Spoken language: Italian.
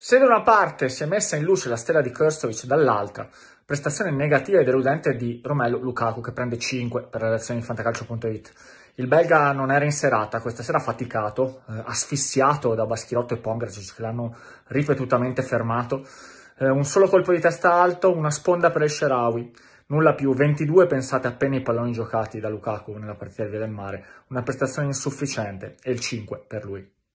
Se da una parte si è messa in luce la stella di Kursovic, dall'altra prestazione negativa e deludente di Romello Lukaku che prende 5 per la reazione di fantacalcio.it. Il belga non era in serata, questa sera ha faticato, eh, asfissiato da Baschirotto e Pongracic che l'hanno ripetutamente fermato. Eh, un solo colpo di testa alto, una sponda per il Sherawi. Nulla più, 22 pensate appena i palloni giocati da Lukaku nella partita di Via del Mare, una prestazione insufficiente e il 5 per lui.